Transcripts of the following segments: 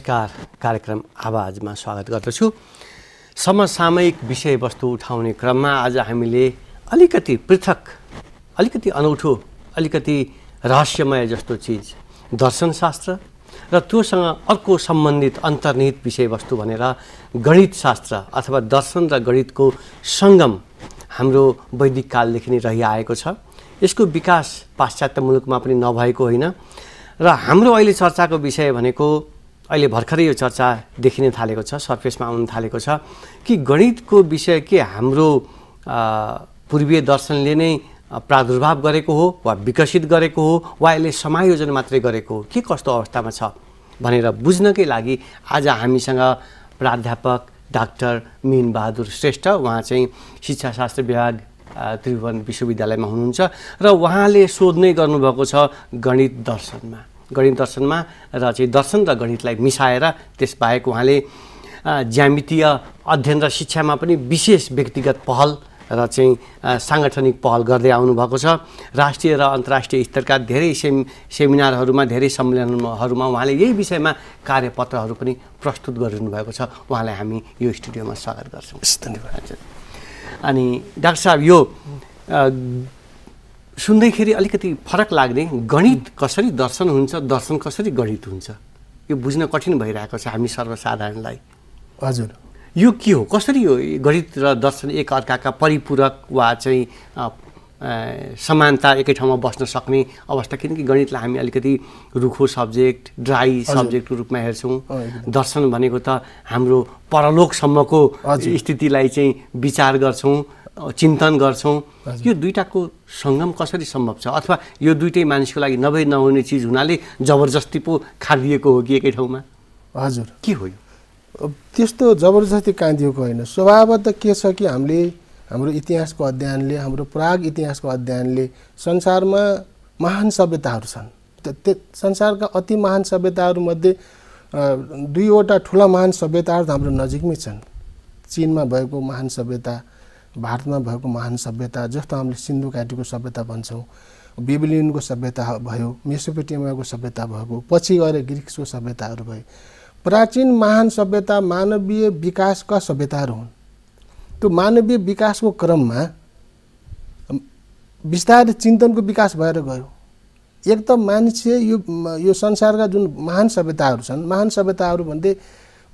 नमस्कार कार्यक्रम आवाजमा स्वागत गर्दछु समसामयिक विषयवस्तु उठाउने क्रममा आज हामीले अलिकति पृथक अलिकति अनौठो अलिकति रहस्यमय जस्तो चिज दर्शनशास्त्र र त्योसँग अर्को सम्बन्धित अन्तर्निहित विषयवस्तु भनेर गणितशास्त्र अथवा दर्शन र गणितको सङ्गम हाम्रो वैदिक कालदेखि नै रहिआएको छ यसको विकास पाश्चात्य मुलुकमा पनि नभएको होइन र हाम्रो अहिले चर्चाको विषय भनेको अहिले भर्खरै यो चर्चा देखिन थालेको छ सर्फेसमा आउन थालेको छ कि गणितको विषय के हाम्रो पूर्वीय दर्शनले नै प्रादुर्भाव गरेको हो वा विकसित गरेको हो वा यसले समायोजन मात्रै गरेको हो के कस्तो अवस्थामा छ भनेर बुझ्नकै लागि आज हामीसँग प्राध्यापक डाक्टर बहादुर श्रेष्ठ उहाँ चाहिँ शिक्षाशास्त्र विभाग त्रिभुवन विश्वविद्यालयमा हुनुहुन्छ र उहाँले सोध्नै गर्नुभएको छ गणित दर्शनमा गणित दर्शनमा र चाहिँ दर्शन र गणितलाई मिसाएर त्यसबाहेक उहाँले ज्यामितीय अध्ययन र शिक्षामा पनि विशेष व्यक्तिगत पहल र चाहिँ साङ्गठनिक पहल गर्दै आउनुभएको छ राष्ट्रिय र अन्तर्राष्ट्रिय स्तरका धेरै सेम सेमिनारहरूमा धेरै सम्मेलनहरूमा उहाँले यही विषयमा कार्यपत्रहरू पनि प्रस्तुत भएको छ उहाँलाई हामी यो स्टुडियोमा स्वागत गर्छौँ धन्यवाद अनि डाक्टर साहब यो सुन्दैखेरि अलिकति फरक लाग्ने गणित कसरी दर्शन हुन्छ दर्शन कसरी गणित हुन्छ यो बुझ्न कठिन भइरहेको छ हामी सर्वसाधारणलाई हजुर यो के हो कसरी हो गणित र दर्शन एक अर्काका परिपूरक वा चाहिँ समानता एकै ठाउँमा बस्न सक्ने अवस्था किनकि गणितलाई हामी अलिकति रुखो सब्जेक्ट ड्राई सब्जेक्टको रूपमा हेर्छौँ दर्शन भनेको त हाम्रो परलोकसम्मको स्थितिलाई चाहिँ विचार गर्छौँ चिन्तन गर्छौँ यो दुइटाको सङ्गम कसरी सम्भव छ अथवा यो दुइटै मानिसको लागि नभई नहुने चिज हुनाले जबरजस्ती पो खालिएको हो कि एकै ठाउँमा हजुर के हो यो त्यस्तो जबरजस्ती काँदिएको होइन स्वभावत के छ कि हामीले हाम्रो इतिहासको अध्ययनले हाम्रो प्राग इतिहासको अध्ययनले संसारमा महान सभ्यताहरू छन् त्यो संसारका अति महान सभ्यताहरूमध्ये दुईवटा ठुला महान सभ्यताहरू त हाम्रो नजिकमै छन् चिनमा भएको महान सभ्यता भारतमा भएको महान सभ्यता जस्तो हामीले सिन्धु घाटीको सभ्यता भन्छौँ बेबिलियनको सभ्यता भयो मेसोपेटिमाको सभ्यता भएको पछि गएर ग्रिक्सको सभ्यताहरू भयो प्राचीन महान सभ्यता मानवीय विकासका सभ्यताहरू हुन् त्यो मानवीय विकासको क्रममा बिस्तारै चिन्तनको विकास भएर गयो एक त मान्छे यो यो संसारका जुन महान सभ्यताहरू छन् महान सभ्यताहरू भन्दै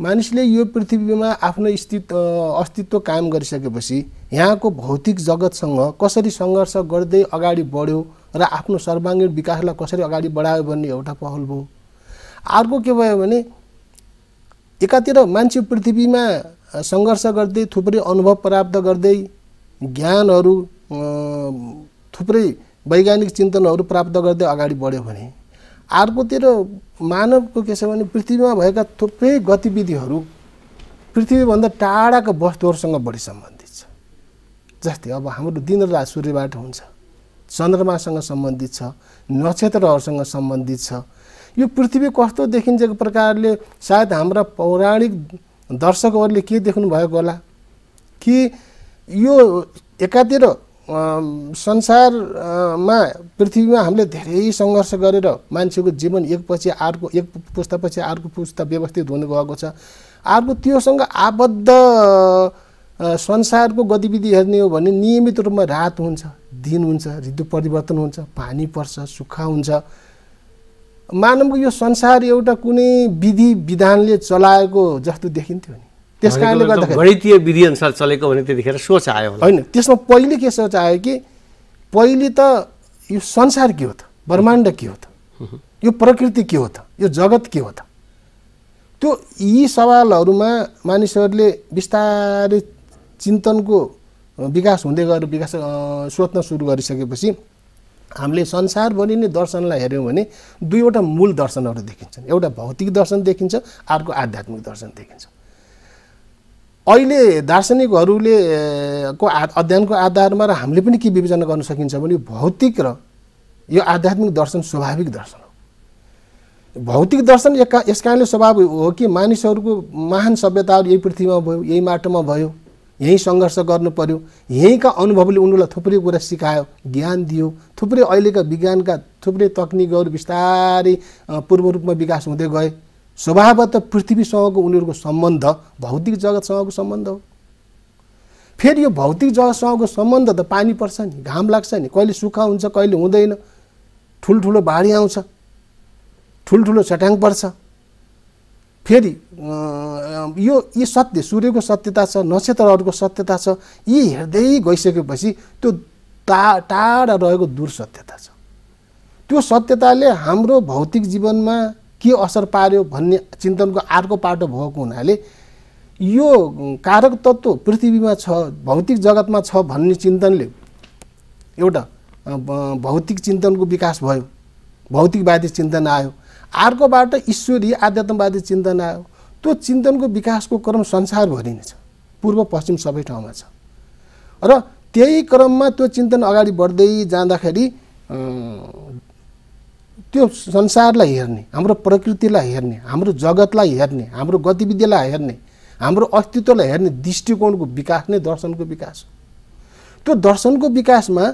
मानिसले यो पृथ्वीमा आफ्नो स्थित अस्तित्व कायम गरिसकेपछि यहाँको भौतिक जगतसँग कसरी सङ्घर्ष गर्दै अगाडि बढ्यो र आफ्नो सर्वाङ्गीण विकासलाई कसरी अगाडि बढायो भन्ने एउटा पहल भयो अर्को के भयो भने एकातिर मान्छे पृथ्वीमा सङ्घर्ष गर्दै थुप्रै अनुभव प्राप्त गर्दै ज्ञानहरू थुप्रै वैज्ञानिक चिन्तनहरू प्राप्त गर्दै अगाडि बढ्यो भने अर्कोतिर मानवको के छ भने पृथ्वीमा भएका थुप्रै गतिविधिहरू पृथ्वीभन्दा टाढाका वस्तुहरूसँग बढी सम्बन्धित छ जस्तै अब हाम्रो दिन रात सूर्यबाट हुन्छ चन्द्रमासँग सम्बन्धित छ नक्षत्रहरूसँग सम्बन्धित छ यो पृथ्वी कस्तो देखिन्छ प्रकारले सायद हाम्रा पौराणिक दर्शकहरूले के देख्नु भएको होला कि यो एकातिर संसारमा पृथ्वीमा हामीले धेरै सङ्घर्ष गरेर मान्छेको जीवन एकपछि अर्को एक पुस्तापछि अर्को पुस्ता व्यवस्थित हुनुभएको गएको छ अर्को त्योसँग आबद्ध संसारको गतिविधि हेर्ने हो भने नियमित रूपमा रात हुन्छ दिन हुन्छ ऋतु परिवर्तन हुन्छ पानी पर्छ सुक्खा हुन्छ मानवको यो संसार एउटा कुनै विधि विधानले चलाएको जस्तो देखिन्थ्यो नि त्यस कारणले गर्दाखेरि गणितीय अनुसार चलेको भने त्यतिखेर सोच आयो होइन त्यसमा पहिले के सोच आयो कि पहिले त यो संसार के हो त ब्रह्माण्ड के हो त यो प्रकृति के हो त यो जगत के हो त त्यो यी सवालहरूमा मानिसहरूले बिस्तारै चिन्तनको विकास हुँदै गएर विकास सोध्न सुरु गरिसकेपछि हामीले संसारभरि नै दर्शनलाई हेऱ्यौँ भने दुईवटा मूल दर्शनहरू देखिन्छन् एउटा भौतिक दर्शन देखिन्छ अर्को आध्यात्मिक दर्शन देखिन्छ अहिले दार्शनिकहरूले को आ अध्ययनको आधारमा र हामीले पनि के विवेचना गर्न सकिन्छ भने भौतिक र यो आध्यात्मिक दर्शन स्वाभाविक दर्शन हो भौतिक दर्शन एक यस कारणले स्वाभाविक हो कि मानिसहरूको महान सभ्यताहरू यही पृथ्वीमा भयो यही माटोमा भयो यहीँ सङ्घर्ष गर्नु पर्यो यहीँका अनुभवले उनीहरूलाई थुप्रै कुरा सिकायो ज्ञान दियो थुप्रै अहिलेका विज्ञानका थुप्रै तक्निकहरू बिस्तारै पूर्व रूपमा विकास हुँदै गए स्वभाव स्वभावत पृथ्वीसँगको उनीहरूको सम्बन्ध भौतिक जगतसँगको सम्बन्ध हो फेरि यो भौतिक जगतसँगको सम्बन्ध त पानी पर्छ नि घाम लाग्छ नि कहिले सुक्खा हुन्छ कहिले हुँदैन ठुल्ठुलो बाढी आउँछ ठुल्ठुलो छट्याङ पर्छ फेरि यो यी सत्य सूर्यको सत्यता छ नक्षत्रहरूको सत्यता छ यी हेर्दै गइसकेपछि त्यो टा टाढा रहेको दूर सत्यता छ त्यो सत्यताले हाम्रो भौतिक जीवनमा के असर पार्यो भन्ने चिन्तनको अर्को पाटो भएको हुनाले यो कारक तत्त्व पृथ्वीमा छ भौतिक जगतमा छ भन्ने चिन्तनले एउटा भौतिक चिन्तनको विकास भयो भौतिकवादी चिन्तन आयो अर्कोबाट ईश्वरी आध्यात्मवादी चिन्तन आयो त्यो चिन्तनको विकासको क्रम संसारभरि नै छ पूर्व पश्चिम सबै ठाउँमा छ र त्यही क्रममा त्यो चिन्तन अगाडि बढ्दै जाँदाखेरि त्यो संसारलाई हेर्ने हाम्रो प्रकृतिलाई हेर्ने हाम्रो जगतलाई हेर्ने हाम्रो गतिविधिलाई हेर्ने हाम्रो अस्तित्वलाई हेर्ने दृष्टिकोणको विकास नै दर्शनको विकास हो त्यो दर्शनको विकासमा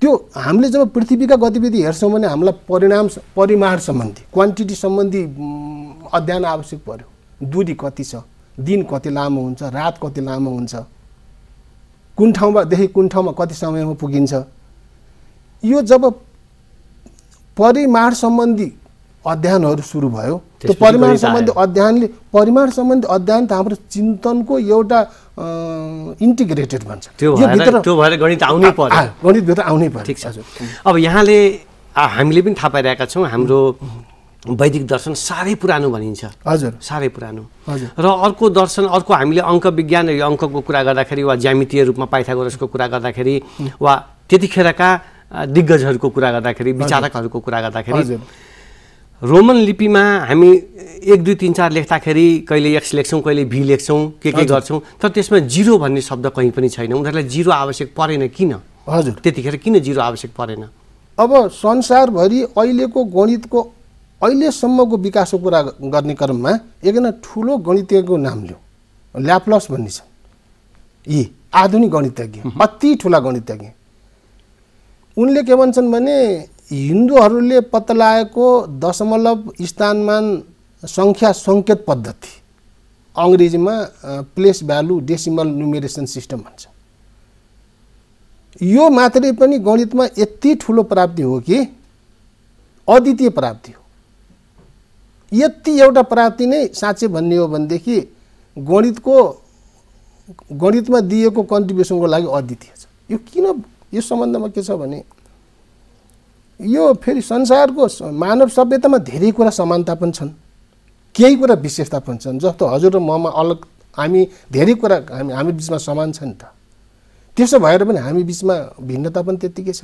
त्यो हामीले जब पृथ्वीका गतिविधि हेर्छौँ भने हामीलाई परिणाम परिमाण सम्बन्धी क्वान्टिटी सम्बन्धी अध्ययन आवश्यक पर्यो दुरी कति छ दिन कति लामो हुन्छ रात कति लामो हुन्छ कुन ठाउँमा देखि कुन ठाउँमा कति समयमा पुगिन्छ यो जब परिमाण सम्बन्धी अध्ययनहरू सुरु भयो त्यो परिमाण सम्बन्धी अध्ययनले परिमाण सम्बन्धी अध्ययन त हाम्रो चिन्तनको एउटा इन्टिग्रेटेड भन्छ त्यो भएर गणित आउनै पर्यो गणितभित्र आउनै पर्यो ठिक अब यहाँले हामीले पनि थाहा पाइरहेका छौँ हाम्रो वैदिक दर्शन साह्रै पुरानो भनिन्छ हजुर साह्रै पुरानो हजुर र अर्को दर्शन अर्को हामीले अङ्क विज्ञान अङ्कको कुरा गर्दाखेरि वा ज्यामितीय रूपमा पाइथागोरसको कुरा गर्दाखेरि वा त्यतिखेरका दिग्गजहरूको कुरा गर्दाखेरि विचारकहरूको कुरा गर्दाखेरि रोमन लिपिमा हामी एक दुई तिन चार लेख्दाखेरि कहिले एक्स लेख्छौँ कहिले भी लेख्छौँ के के गर्छौँ तर त्यसमा जिरो भन्ने शब्द कहीँ पनि छैन उनीहरूलाई जिरो आवश्यक परेन किन हजुर त्यतिखेर किन जिरो आवश्यक परेन अब संसारभरि अहिलेको गणितको अहिलेसम्मको विकासको कुरा गर्ने क्रममा एकजना ठुलो गणितज्ञको नाम लियो ल्याप्लस भन्ने छ यी आधुनिक गणितज्ञ अति ठुला गणितज्ञ उनले के भन्छन् भने हिन्दूहरूले पत्लाएको दशमलव स्थानमान सङ्ख्या सङ्केत पद्धति अङ्ग्रेजीमा place value decimal numeration system भन्छ यो मात्रै पनि गणितमा यति ठुलो प्राप्ति हो कि अद्वितीय प्राप्ति हो यति एउटा प्राप्ति नै साँच्चै भन्ने हो भनेदेखि गणितको गणितमा दिएको कन्ट्रिब्युसनको लागि अद्वितीय छ यो किन यो सम्बन्धमा के छ भने यो फेरि संसारको मानव सभ्यतामा धेरै कुरा समानता पनि छन् केही कुरा विशेषता पनि छन् जस्तो हजुर र ममा अलग हामी धेरै कुरा हामी हामी बिचमा समान छ नि त त्यसो भएर पनि हामी बिचमा भिन्नता पनि त्यत्तिकै छ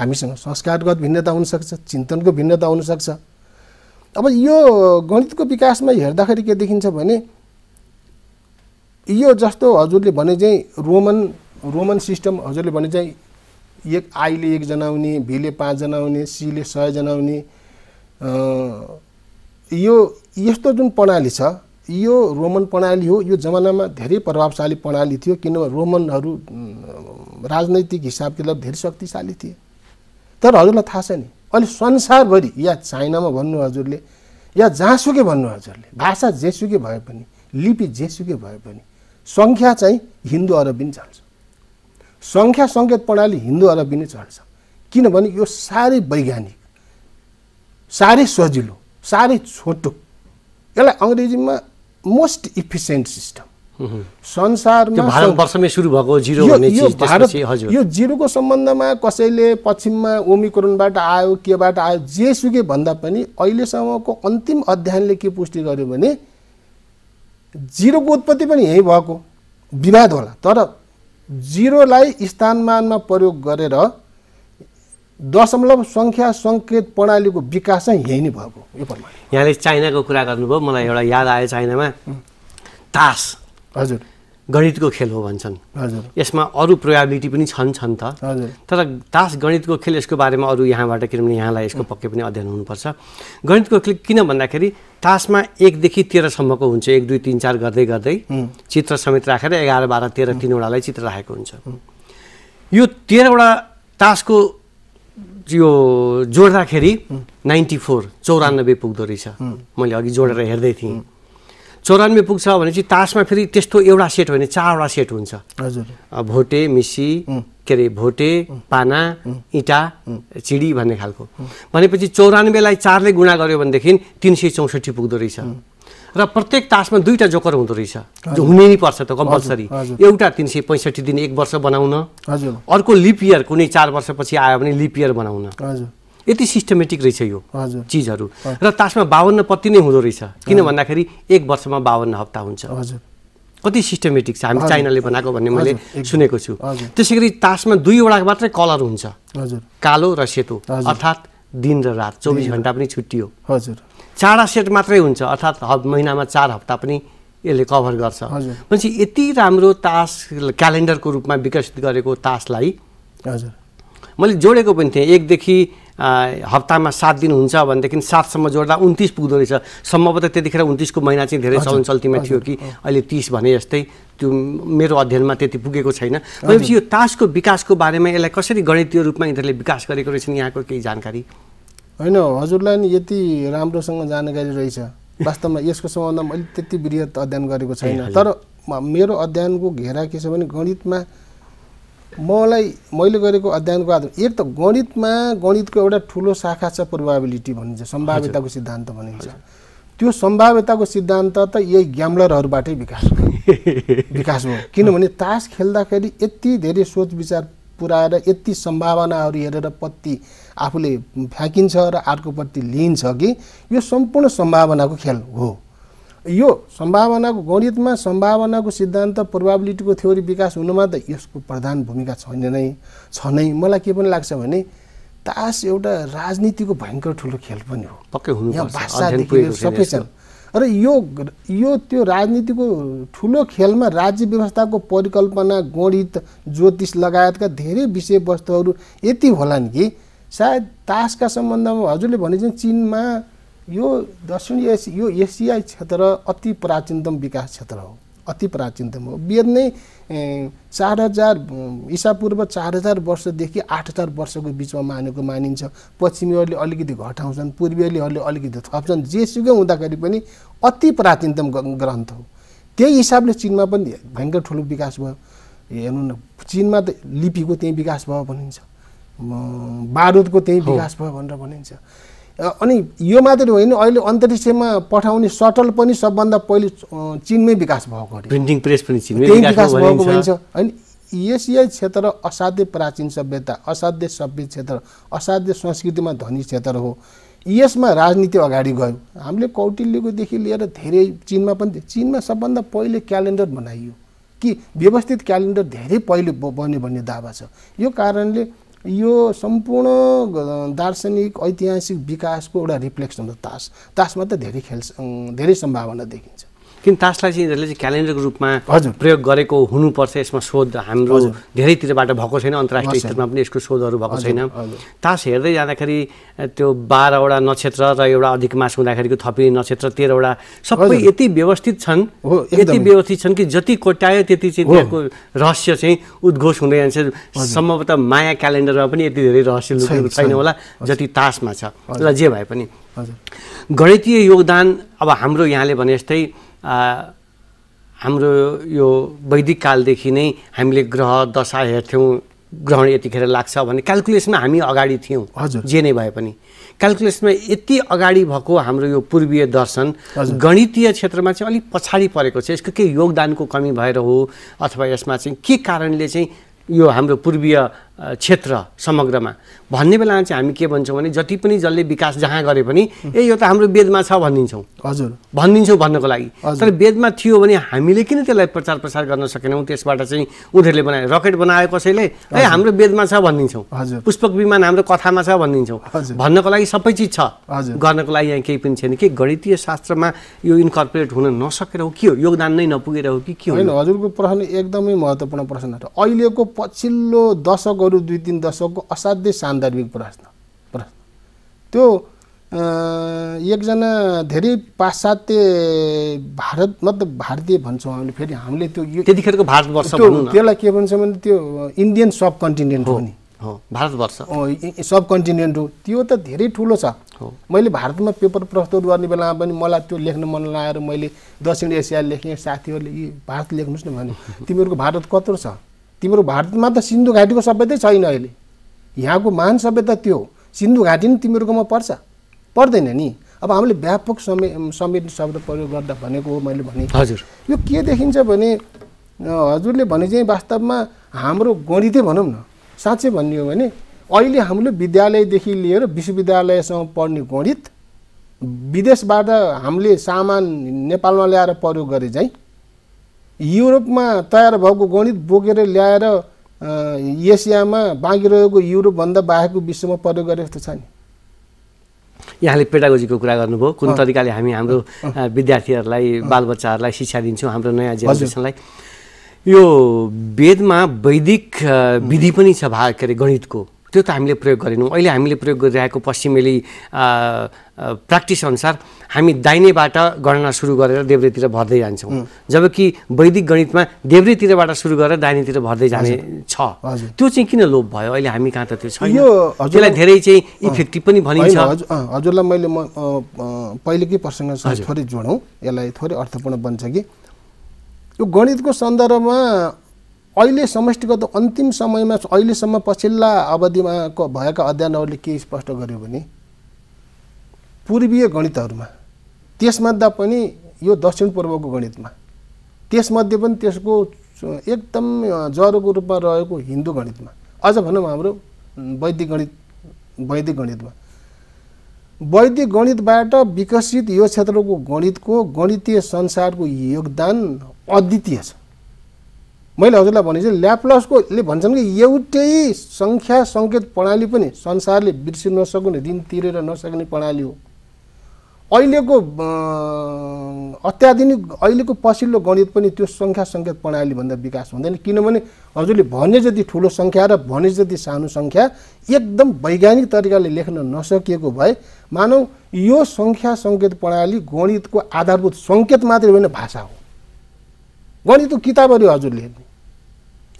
हामीसँग संस्कारगत भिन्नता हुनसक्छ चिन्तनको भिन्नता हुनसक्छ अब यो गणितको विकासमा हेर्दाखेरि के देखिन्छ भने यो जस्तो हजुरले भने चाहिँ रोमन रोमन सिस्टम हजुरले भने चाहिँ एक आईले एक जनाउने भीले पाँच जनाउने सीले सय जनाउने यो यस्तो जुन प्रणाली छ यो रोमन प्रणाली हो यो जमानामा धेरै प्रभावशाली प्रणाली थियो किनभने रोमनहरू राजनैतिक हिसाबले धेरै शक्तिशाली थिए तर हजुरलाई थाहा छ नि अहिले संसारभरि या चाइनामा भन्नु हजुरले या जहाँसुकै भन्नु हजुरले भाषा जेसुकै भए पनि लिपि जेसुकै भए पनि सङ्ख्या चाहिँ हिन्दू अरबिन जान्छ सङ्ख्या सङ्केत प्रणाली हिन्दूहरूलाई नै चढ्छ किनभने यो साह्रै वैज्ञानिक साह्रै सजिलो साह्रै छोटो यसलाई अङ्ग्रेजीमा मोस्ट इफिसियन्ट सिस्टम संसारमा सुरु भएको जिरो यो जिरोको सम्बन्धमा कसैले पश्चिममा ओमिक्रोनबाट आयो केबाट आयो जेसुकै भन्दा पनि अहिलेसम्मको अन्तिम अध्ययनले के पुष्टि गर्यो भने जिरोको उत्पत्ति पनि यहीँ भएको विवाद होला तर जिरोलाई स्थानमानमा प्रयोग गरेर दशमलव सङ्ख्या सङ्केत प्रणालीको विकास चाहिँ यही नै भएको यो यहाँले चाइनाको कुरा गर्नुभयो मलाई एउटा याद आयो चाइनामा तास हजुर गणितको खेल हो भन्छन् यसमा अरू प्रोबेबिलिटी पनि छन् छन् त तर दास गणितको खेल यसको बारेमा अरू यहाँबाट किनभने यहाँलाई यसको पक्कै पनि अध्ययन हुनुपर्छ गणितको खेल किन भन्दाखेरि तासमा एकदेखि तेह्रसम्मको हुन्छ एक दुई तिन चार गर्दै गर्दै चित्र समेत राखेर एघार बाह्र तेह्र तिनवटालाई चित्र राखेको हुन्छ यो तेह्रवटा तासको यो जोड्दाखेरि नाइन्टी फोर चौरानब्बे पुग्दो रहेछ मैले अघि जोडेर हेर्दै थिएँ चौरानब्बे पुग्छ भनेपछि तासमा फेरि त्यस्तो एउटा सेट होइन चारवटा सेट हुन्छ हजुर भोटे मिसी के अरे भोटे पाना इँटा चिडी भन्ने खालको भनेपछि चौरानब्बेलाई चारले गुणा गर्यो भनेदेखि तिन सय चौसठी पुग्दो रहेछ र प्रत्येक तासमा दुईवटा जोकर हुँदो रहेछ जो हुनै नै पर्छ त कम्पलसरी एउटा तिन सय पैँसठी दिन एक वर्ष बनाउन अर्को लिप इयर कुनै चार वर्षपछि आयो भने लिप इयर बनाउन यति सिस्टमेटिक रहेछ यो चिजहरू र तासमा बाहन्न पत्ती नै हुँदो रहेछ किन भन्दाखेरि एक वर्षमा बाहन्न हप्ता हुन्छ हजुर कति सिस्टमेटिक छ हामी चाइनाले बनाएको भन्ने मैले सुनेको छु त्यसै गरी तासमा दुईवटा मात्रै कलर हुन्छ कालो र सेतो अर्थात् दिन र रात चौबिस घन्टा पनि छुट्टियो हजुर चाडा सेट मात्रै हुन्छ अर्थात् महिनामा चार हप्ता पनि यसले कभर गर्छ भनेपछि यति राम्रो तास क्यालेन्डरको रूपमा विकसित गरेको तासलाई हजुर मैले जोडेको पनि थिएँ एकदेखि हप्तामा सात दिन हुन्छ भनेदेखि सातसम्म जोड्दा उन्तिस पुग्दो रहेछ सम्भवतः त्यतिखेर उन्तिसको महिना चाहिँ धेरै चलन चल्तीमा थियो कि अहिले तिस भने जस्तै त्यो मेरो अध्ययनमा त्यति पुगेको छैन भनेपछि यो तासको विकासको बारेमा यसलाई कसरी गणितीय रूपमा यिनीहरूले विकास गरेको रहेछन् यहाँको केही जानकारी होइन हजुरलाई नि यति राम्रोसँग जानकारी रहेछ वास्तवमा यसको सम्बन्धमा मैले त्यति वृहत अध्ययन गरेको छैन तर मेरो अध्ययनको घेरा के छ भने गणितमा मलाई मैले गरेको अध्ययनको आधार एक त गणितमा गणितको एउटा ठुलो शाखा छ प्रोभाबिलिटी भनिन्छ सम्भाव्यताको सिद्धान्त भनिन्छ त्यो सम्भाव्यताको सिद्धान्त त यही ग्याम्लरहरूबाटै विकास विकास भयो किनभने तास खेल्दाखेरि यति धेरै सोच विचार पुऱ्याएर यति सम्भावनाहरू हेरेर पत्ती आफूले फ्याँकिन्छ र अर्कोपट्टि लिइन्छ कि यो सम्पूर्ण सम्भावनाको खेल हो यो सम्भावनाको गणितमा सम्भावनाको सिद्धान्त प्रोभाबिलिटीको थ्योरी विकास हुनुमा त यसको प्रधान भूमिका छैन नै छ नै मलाई के पनि लाग्छ भने तास एउटा राजनीतिको भयङ्कर ठुलो खेल पनि हो पक्कै यहाँ भाषादेखि सबै छन् र यो यो त्यो राजनीतिको ठुलो खेलमा राज्य व्यवस्थाको परिकल्पना गणित ज्योतिष लगायतका धेरै विषयवस्तुहरू यति होलान् कि सायद तासका सम्बन्धमा हजुरले भने चाहिँ चिनमा यो दक्षिण एस यो एसियाई क्षेत्र अति प्राचीनतम विकास क्षेत्र हो अति प्राचीनतम हो वेद नै चार हजार इसापूर्व चार हजार वर्षदेखि आठ हजार वर्षको बिचमा मानेको मानिन्छ पश्चिमीहरूले अलिकति घटाउँछन् पूर्वीहरूले अलिकति थप्छन् जेसुकै हुँदाखेरि पनि अति प्राचीनतम ग्रन्थ हो त्यही हिसाबले चिनमा पनि भयङ्कर ठुलो विकास भयो हेर्नु न चिनमा त लिपिको त्यहीँ विकास भयो भनिन्छ बारुदको त्यहीँ विकास भयो भनेर भनिन्छ अनि यो मात्र होइन अहिले अन्तरिक्षमा पठाउने सटल पनि सबभन्दा पहिले चिनमै विकास भएको प्रिन्टिङ प्रेस पनि चिनमै विकास भएको भन्छ होइन एसियाई क्षेत्र असाध्य प्राचीन सभ्यता असाध्य सभ्य क्षेत्र असाध्य संस्कृतिमा धनी क्षेत्र हो यसमा राजनीति अगाडि गयो हामीले कौटिल्यकोदेखि लिएर धेरै चिनमा पनि चिनमा सबभन्दा पहिले क्यालेन्डर बनाइयो कि व्यवस्थित क्यालेन्डर धेरै पहिले बन्यो भन्ने दावा छ यो कारणले यो सम्पूर्ण दार्शनिक ऐतिहासिक विकासको एउटा रिफ्लेक्सन हो तास तासमा त धेरै खेल धेरै सम्भावना देखिन्छ किन तासलाई चाहिँ यिनीहरूले चाहिँ क्यालेन्डरको रूपमा हजुर प्रयोग गरेको हुनुपर्छ यसमा शोध हाम्रो धेरैतिरबाट भएको छैन अन्तर्राष्ट्रिय स्तरमा पनि यसको शोधहरू भएको छैन तास हेर्दै जाँदाखेरि त्यो बाह्रवटा नक्षत्र र एउटा अधिक मास हुँदाखेरिको थपिने नक्षत्र तेह्रवटा सबै यति व्यवस्थित छन् यति व्यवस्थित छन् कि जति कोट्यायो त्यति चाहिँ त्यहाँको रहस्य चाहिँ उद्घोष हुँदै जान्छ सम्भवतः माया क्यालेन्डरमा पनि यति धेरै रहस्य लुकेको छैन होला जति तासमा छ ल जे भए पनि गणितीय योगदान अब हाम्रो यहाँले भने जस्तै हाम्रो यो वैदिक कालदेखि नै हामीले ग्रह दशा हेर्थ्यौँ ग्रहण यतिखेर लाग्छ भने क्यालकुलेसनमा हामी अगाडि थियौँ हजुर जे नै भए पनि क्यालकुलेसनमा यति अगाडि भएको हाम्रो यो पूर्वीय दर्शन गणितीय क्षेत्रमा चाहिँ अलिक पछाडि परेको छ यसको के योगदानको कमी भएर हो अथवा यसमा चाहिँ के कारणले चाहिँ यो हाम्रो पूर्वीय क्षेत्र समग्रमा भन्ने बेलामा चाहिँ हामी के भन्छौँ भने जति पनि जसले विकास जहाँ गरे पनि ए यो त हाम्रो वेदमा छ भनिदिन्छौँ हजुर भनिदिन्छौँ भन्नको लागि तर वेदमा थियो भने हामीले किन त्यसलाई प्रचार प्रसार गर्न सकेनौँ त्यसबाट चाहिँ उनीहरूले बनाए रकेट बनायो कसैले है हाम्रो वेदमा छ भनिदिन्छौँ हजुर पुष्पक विमान हाम्रो कथामा छ भनिदिन्छौँ भन्नको लागि सबै चिज छ गर्नको लागि यहाँ केही पनि छैन के गणितीय शास्त्रमा यो इन्कर्पोरेट हुन नसकेर हो के हो योगदान नै नपुगेर हो कि के होइन हजुरको प्रश्न एकदमै महत्त्वपूर्ण प्रश्न अहिलेको पछिल्लो दशकहरू अरु दुई तिन दशकको असाध्यै सान्दर्भिक प्रश्न प्रश्न त्यो एकजना धेरै पाश्चात्य भारत मतलब भारतीय भन्छौँ हामीले फेरि हामीले त्यो त्यतिखेरको भारतवर्ष त्यसलाई के भन्छ भने त्यो इन्डियन सब कन्टिनेन्ट हो नि भारतवर्ष सब कन्टिनेन्ट हो त्यो त धेरै ठुलो छ मैले भारतमा पेपर प्रस्तुत गर्ने बेलामा पनि मलाई त्यो लेख्न मन लागेर मैले दक्षिण एसिया लेखेँ साथीहरूले यी भारत लेख्नुहोस् न भने तिमीहरूको भारत कत्रो छ तिम्रो भारतमा त सिन्धु घाटीको सभ्यतै छैन अहिले यहाँको महान सभ्यता त्यो सिन्धु घाटी नि तिमीहरूकोमा पर्छ पर्दैन नि अब हामीले व्यापक समे समेत शब्द प्रयोग गर्दा भनेको हो मैले भने हजुर यो के देखिन्छ भने हजुरले भने चाहिँ वास्तवमा हाम्रो गणितै भनौँ न साँच्चै भन्ने हो भने अहिले हामीले विद्यालयदेखि लिएर विश्वविद्यालयसम्म पढ्ने गणित विदेशबाट हामीले सामान नेपालमा ल्याएर प्रयोग गरे चाहिँ युरोपमा तयार भएको गणित बोकेर ल्याएर एसियामा बाँकी रहेको युरोपभन्दा बाहेकको विश्वमा प्रयोग गरे जस्तो छ नि यहाँले पेडागोजीको कुरा गर्नुभयो कुन तरिकाले हामी हाम्रो विद्यार्थीहरूलाई बालबच्चाहरूलाई शिक्षा दिन्छौँ हाम्रो नयाँ जेनेरेसनलाई यो वेदमा वैदिक विधि पनि छ भा के अरे गणितको त्यो त हामीले प्रयोग गरेनौँ अहिले हामीले प्रयोग गरिरहेको पश्चिमेली प्र्याक्टिस अनुसार हामी दाहिनेबाट गणना सुरु गरेर देब्रेतिर भर्दै जान्छौँ जबकि वैदिक गणितमा देब्रेतिरबाट सुरु गरेर दाहिनेतिर भर्दै जाने छ त्यो चाहिँ किन लोप भयो अहिले हामी कहाँ त त्यो छैन त्यसलाई धेरै चाहिँ इफेक्टिभ पनि भनिन्छ हजुरलाई मैले म पहिलेकै प्रसङ्ग थोरै जोडौँ यसलाई थोरै अर्थपूर्ण बन्छ कि यो गणितको सन्दर्भमा अहिले समष्टिगत अन्तिम समयमा अहिलेसम्म पछिल्ला अवधिमा भएका अध्ययनहरूले के स्पष्ट गर्यो भने पूर्वीय गणितहरूमा त्यसमध्ये पनि यो दक्षिण पूर्वको गणितमा त्यसमध्ये पनि त्यसको एकदम जरोको रूपमा रहेको हिन्दू गणितमा अझ भनौँ हाम्रो वैदिक गणित वैदिक गणितमा वैदिक गणितबाट विकसित यो क्षेत्रको गणितको गणितीय संसारको योगदान अद्वितीय छ मैले हजुरलाई भने चाहिँ ल्याप्लसकोले भन्छन् कि एउटै सङ्ख्या सङ्केत प्रणाली पनि संसारले बिर्सिन नसक्ने दिन तिरेर नसक्ने प्रणाली हो अहिलेको अत्याधुनिक अहिलेको पछिल्लो गणित पनि त्यो सङ्ख्या सङ्केत प्रणालीभन्दा विकास हुँदैन किनभने हजुरले भने जति ठुलो सङ्ख्या र भने जति सानो सङ्ख्या एकदम वैज्ञानिक तरिकाले लेख्न नसकिएको भए मानौ यो सङ्ख्या सङ्केत प्रणाली गणितको आधारभूत सङ्केत मात्रै होइन भाषा हो गणितको किताबहरू हजुर लेख्ने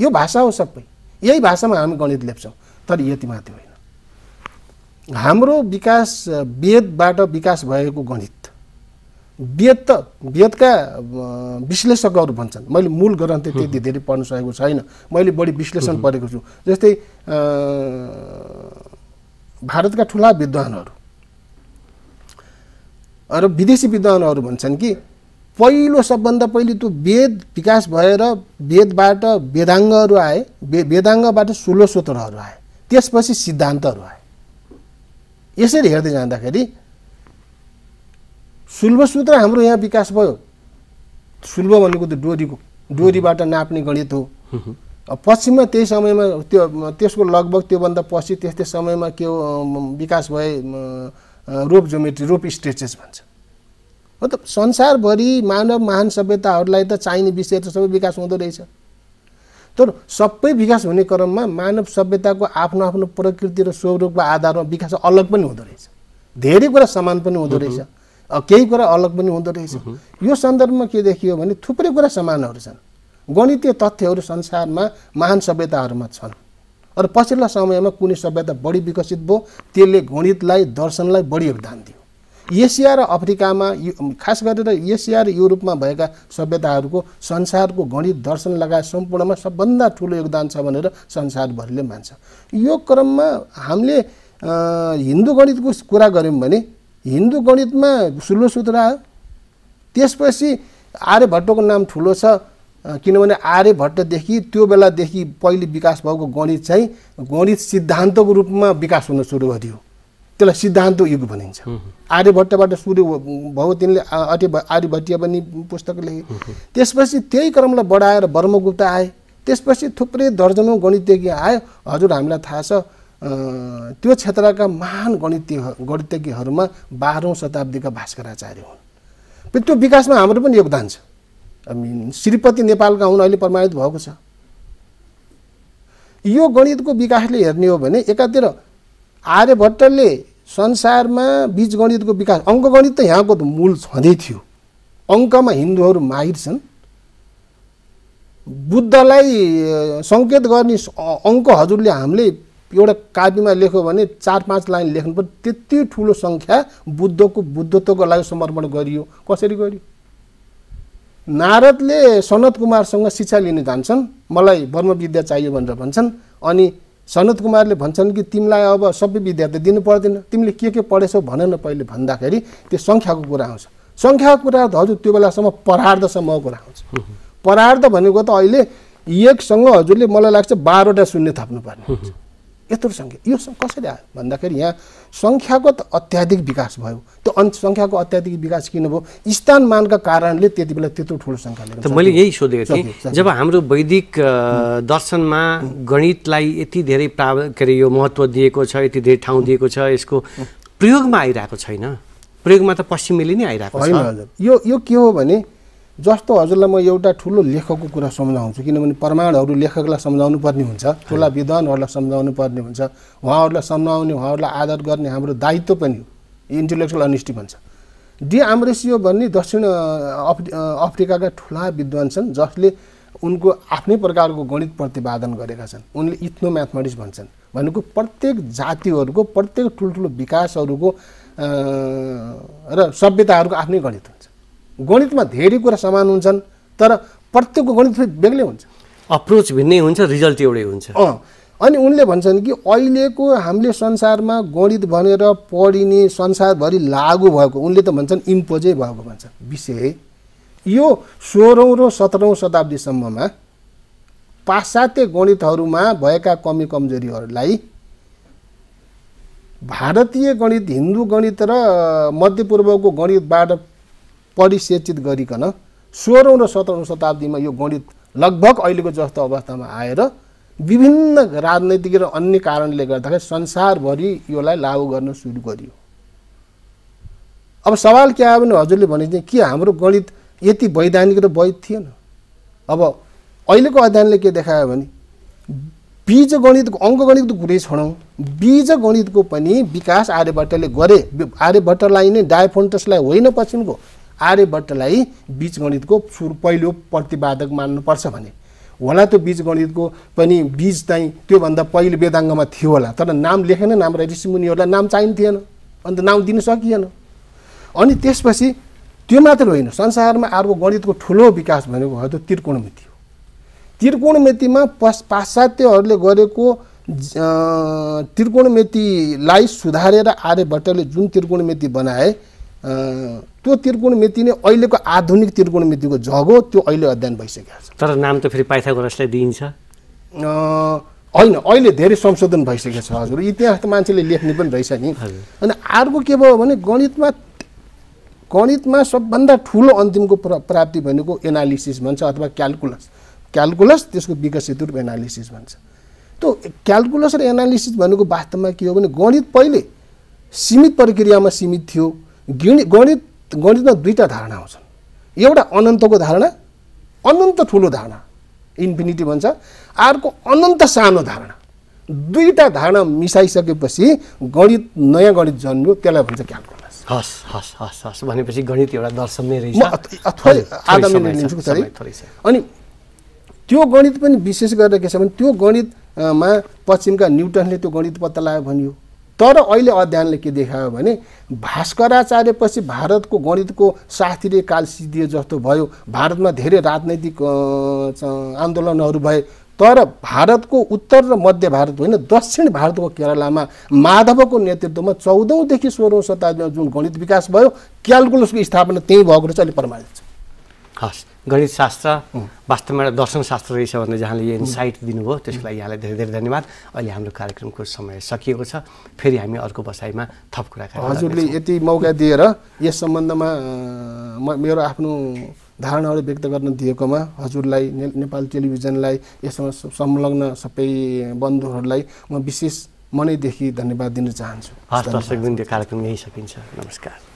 यो भाषा हो सबै यही भाषामा हामी गणित लेख्छौँ तर यति मात्रै होइन हाम्रो विकास वेदबाट विकास भएको गणित वेद त वेदका विश्लेषकहरू भन्छन् मैले मूल ग्रन्थ त्यति धेरै पढ्नु सकेको छैन मैले बढी विश्लेषण पढेको छु जस्तै भारतका ठुला विद्वानहरू र विदेशी विद्वानहरू भन्छन् कि पहिलो सबभन्दा पहिले त्यो वेद विकास भएर वेदबाट वेदाङ्गहरू आए वेदाङ्गबाट सोह्र सूत्रहरू आए त्यसपछि सिद्धान्तहरू आए यसरी हेर्दै जाँदाखेरि सूत्र हाम्रो यहाँ विकास भयो सुल्भ भनेको त डोरीको डोरीबाट नाप्ने गणित हो पश्चिममा त्यही समयमा त्यो त्यसको लगभग त्योभन्दा पछि त्यस्तै समयमा के विकास भए रोप जोमेट्री रोप स्ट्रेचेस भन्छ त संसारभरि मानव महान सभ्यताहरूलाई त चाहिने विषय त सबै विकास हुँदो रहेछ तर सबै विकास हुने क्रममा मानव सभ्यताको आफ्नो आफ्नो प्रकृति र स्वरूपको आधारमा विकास अलग पनि हुँदो रहेछ धेरै कुरा समान पनि हुँदो रहेछ केही कुरा अलग पनि हुँदो रहेछ यो सन्दर्भमा के देखियो भने थुप्रै कुरा समानहरू छन् गणितीय तथ्यहरू संसारमा महान सभ्यताहरूमा छन् र पछिल्ला समयमा कुनै सभ्यता बढी विकसित भयो त्यसले गणितलाई दर्शनलाई बढी योगदान दियो एसिया र अफ्रिकामा खास गरेर एसिया र युरोपमा भएका सभ्यताहरूको संसारको गणित दर्शन लगायत सम्पूर्णमा सबभन्दा ठुलो योगदान छ भनेर संसारभरिले मान्छ यो क्रममा हामीले हिन्दू गणितको कुरा गऱ्यौँ भने हिन्दू गणितमा सुलो सूत्र आयो त्यसपछि आर्यभट्टको नाम ठुलो छ किनभने आर्यभट्टदेखि त्यो बेलादेखि पहिले विकास भएको गणित चाहिँ गणित सिद्धान्तको रूपमा विकास हुन सुरु गरियो त्यसलाई सिद्धान्त युग भनिन्छ आर्यभट्टबाट सूर्य भयो तिनले आर्य आर्यभट्टिया पनि पुस्तक लेखे त्यसपछि त्यही क्रमलाई बढाएर ब्रह्मगुप्त आए त्यसपछि थुप्रै दर्जनौँ गणितज्ञ आयो हजुर हामीलाई थाहा छ त्यो क्षेत्रका महान गणित गणितज्ञहरूमा बाह्रौँ शताब्दीका भास्कराचार्य हुन् त्यो विकासमा हाम्रो पनि योगदान छ श्रीपति नेपालका हुन् अहिले प्रमाणित भएको छ यो गणितको विकासले हेर्ने हो भने एकातिर आर्यभट्टले संसारमा बीजगणितको विकास अङ्कगणित त यहाँको मूल छँदै थियो अङ्कमा हिन्दूहरू माहिर छन् बुद्धलाई सङ्केत गर्ने अङ्क हजुरले हामीले एउटा काव्यमा लेख्यो भने चार पाँच लाइन लेख्नु पर्यो त्यति ठुलो सङ्ख्या बुद्धको बुद्धत्वको लागि समर्पण गरियो कसरी गरियो नारदले सनत कुमारसँग शिक्षा लिन जान्छन् मलाई ब्रह्मविद्या चाहियो भनेर भन्छन् अनि सनत कुमारले भन्छन् कि तिमीलाई अब सबै विद्यार्थी दिनु पर्दैन तिमीले के के पढेछौ भन न पहिले भन्दाखेरि त्यो सङ्ख्याको कुरा आउँछ सङ्ख्याको कुरा त हजुर त्यो बेलासम्म परार्धसम्मको कुरा आउँछ परार्ध भनेको त अहिले एकसँग हजुरले मलाई लाग्छ बाह्रवटा शून्य थप्नुपर्ने यत्रो सङ्ख्या यो कसरी आयो भन्दाखेरि यहाँ सङ्ख्याको त अत्याधिक विकास भयो त्यो अन् सङ्ख्याको अत्याधिक विकास किन भयो स्थानमानका कारणले त्यति बेला त्यत्रो ठुलो सङ्ख्या मैले यही सोधेको थिएँ जब हाम्रो वैदिक दर्शनमा गणितलाई यति धेरै प्राव के अरे यो महत्त्व दिएको छ यति धेरै ठाउँ दिएको छ यसको प्रयोगमा आइरहेको छैन प्रयोगमा त पश्चिमेली नै आइरहेको छ यो यो के हो भने जस्तो हजुरलाई म एउटा ठुलो लेखकको कुरा सम्झाउँछु किनभने प्रमाणहरू लेखकलाई सम्झाउनु पर्ने हुन्छ ठुला विद्वानहरूलाई सम्झाउनु पर्ने हुन्छ उहाँहरूलाई सम्झाउने उहाँहरूलाई आदर गर्ने हाम्रो दायित्व पनि हो इन्टेलेक्चुअल अनिस्टी भन्छ डी आम्रेसियो भन्ने दक्षिण अफ्रि अफ्रिकाका ठुला विद्वान छन् जसले उनको आफ्नै प्रकारको गणित प्रतिपादन गरेका छन् उनले इथ्नो म्याथमेटिक्स भन्छन् भनेको प्रत्येक जातिहरूको प्रत्येक ठुल्ठुलो विकासहरूको र सभ्यताहरूको आफ्नै गणित हुन्छ गणितमा धेरै कुरा समान हुन्छन् तर प्रत्येकको गणित फेरि बेग्लै हुन्छ अप्रोच भिन्नै हुन्छ रिजल्ट एउटै हुन्छ अँ अनि उनले भन्छन् कि अहिलेको हामीले संसारमा गणित भनेर पढिने संसारभरि लागु भएको उनले त भन्छन् इम्पोजै भएको भन्छ विषय यो सोह्रौँ र सत्रौँ शताब्दीसम्ममा पाश्चात्य गणितहरूमा भएका कमी कमजोरीहरूलाई भारतीय गणित हिन्दू गणित र मध्यपूर्वको गणितबाट परिसेचित गरिकन सोह्रौँ र सत्रौँ शताब्दीमा यो गणित लगभग अहिलेको जस्तो अवस्थामा आएर विभिन्न राजनैतिक र अन्य कारणले गर्दाखेरि संसारभरि यसलाई लागु गर्न सुरु गरियो अब सवाल के आयो भने हजुरले भने चाहिँ के हाम्रो गणित यति वैधानिक र वैध थिएन अब अहिलेको अध्ययनले के देखायो भने बीज गणितको अङ्कगणितको कुरै छोडौँ बीज गणितको पनि विकास आर्यभट्टले गरे आर्यभट्टलाई नै डायफोन्टसलाई होइन पश्चिमको आर्यभट्टलाई बीजगणितको सुरु पहिलो प्रतिपादक मान्नुपर्छ भने होला त्यो बीजगणितको पनि बीज चाहिँ त्योभन्दा पहिलो वेदाङ्गमा थियो होला तर नाम लेखेन नाम ऋषि मुनिहरूलाई नाम चाहिन्थेन थिएन अन्त नाम दिन सकिएन अनि त्यसपछि त्यो मात्र होइन संसारमा अर्को गणितको ठुलो विकास भनेको त्यो त्रिकोण त्रिकोणमिति हो त्रिकोणमितिमा पश पाश्चात्यहरूले गरेको त्रिकोणमितिलाई सुधारेर आर्यभट्टले जुन त्रिकोणमिति बनाए त्यो त्रिकोण मिति नै अहिलेको आधुनिक त्रिकोण मितिको झग हो त्यो अहिले अध्ययन भइसकेको छ तर नाम त फेरि पाइथागोरसलाई दिइन्छ होइन अहिले धेरै संशोधन भइसकेको छ हजुर इतिहास त मान्छेले लेख्ने पनि रहेछ नि अनि अर्को के भयो भने गणितमा गणितमा सबभन्दा ठुलो अन्तिमको प्राप्ति भनेको एनालिसिस भन्छ अथवा क्यालकुलस क्यालकुलस त्यसको विकसित रूप एनालिसिस भन्छ त्यो क्यालकुलस र एनालिसिस भनेको वास्तवमा के हो भने गणित पहिले सीमित प्रक्रियामा सीमित थियो गणित गणित गणितमा दुईवटा धारणा आउँछन् एउटा अनन्तको धारणा अनन्त ठुलो धारणा इन्फिनिटी भन्छ अर्को अनन्त सानो धारणा दुईवटा धारणा मिसाइसकेपछि गणित नयाँ गणित जन्म्यो त्यसलाई भन्छ क्याल्कुलस हस् हस् हस् हस् भनेपछि गणित एउटा दर्शन नै रहेछ अनि त्यो गणित पनि विशेष गरेर के छ भने त्यो गणितमा पश्चिमका न्युटनले त्यो गणित पत्ता लगायो भनियो तर अहिले अध्ययनले के देखायो भने भास्कराचार्यपछि भारतको गणितको शास्त्रीय काल सिद्धियो जस्तो भयो भारतमा धेरै राजनैतिक आन्दोलनहरू भए तर भारतको उत्तर र मध्य भारत होइन दक्षिण भारतको केरलामा माधवको नेतृत्वमा चौधौँदेखि सोह्रौँ शताब्दीमा जुन गणित विकास भयो क्यालकुलसको स्थापना त्यहीँ भएको रहेछ अहिले प्रमाणित छ हस् गणित शास्त्र वास्तवमा एउटा दर्शनशास्त्र रहेछ भनेर जहाँले यो इन्साइट दिनुभयो त्यसको लागि यहाँलाई धेरै धेरै धन्यवाद अहिले हाम्रो कार्यक्रमको समय सकिएको छ फेरि हामी अर्को बसाइमा थप कुरा हजुरले यति मौका दिएर यस सम्बन्धमा म मेरो आफ्नो धारणाहरू व्यक्त गर्न दिएकोमा हजुरलाई ने, नेपाल टेलिभिजनलाई यसमा संलग्न सबै बन्धुहरूलाई म विशेष मनैदेखि धन्यवाद दिन चाहन्छु हस् दर्शक कार्यक्रम यही सकिन्छ नमस्कार